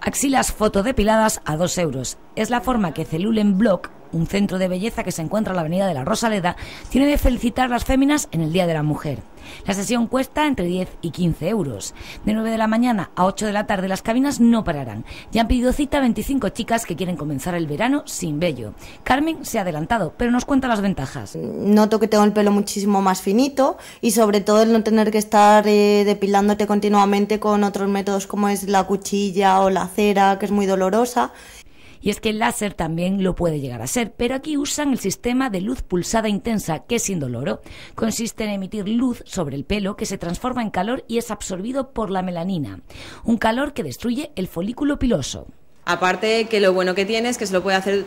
Axilas fotodepiladas a dos euros. Es la forma que Celulen Block, un centro de belleza que se encuentra en la Avenida de la Rosaleda, tiene de felicitar a las féminas en el Día de la Mujer. La sesión cuesta entre 10 y 15 euros. De 9 de la mañana a 8 de la tarde las cabinas no pararán. Ya han pedido cita 25 chicas que quieren comenzar el verano sin vello. Carmen se ha adelantado, pero nos cuenta las ventajas. Noto que tengo el pelo muchísimo más finito y sobre todo el no tener que estar eh, depilándote continuamente con otros métodos como es la cuchilla o la cera, que es muy dolorosa. Y es que el láser también lo puede llegar a ser, pero aquí usan el sistema de luz pulsada intensa, que es indoloro. ¿oh? Consiste en emitir luz sobre el pelo que se transforma en calor y es absorbido por la melanina, un calor que destruye el folículo piloso. Aparte que lo bueno que tiene es que se lo puede hacer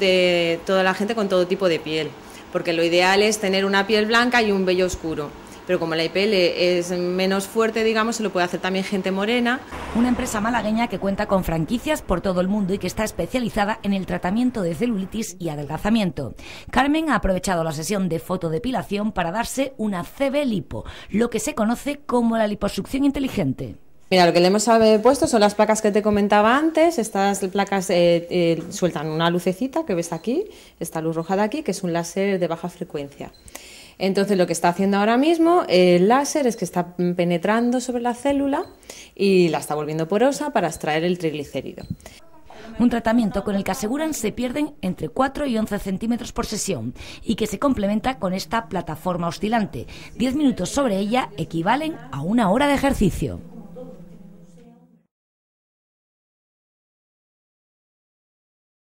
toda la gente con todo tipo de piel, porque lo ideal es tener una piel blanca y un vello oscuro pero como la IPL es menos fuerte, digamos, se lo puede hacer también gente morena. Una empresa malagueña que cuenta con franquicias por todo el mundo y que está especializada en el tratamiento de celulitis y adelgazamiento. Carmen ha aprovechado la sesión de fotodepilación para darse una CB lipo, lo que se conoce como la liposucción inteligente. Mira, lo que le hemos puesto son las placas que te comentaba antes. Estas placas eh, eh, sueltan una lucecita que ves aquí, esta luz roja de aquí, que es un láser de baja frecuencia. Entonces lo que está haciendo ahora mismo el láser es que está penetrando sobre la célula y la está volviendo porosa para extraer el triglicérido. Un tratamiento con el que aseguran se pierden entre 4 y 11 centímetros por sesión y que se complementa con esta plataforma oscilante. 10 minutos sobre ella equivalen a una hora de ejercicio.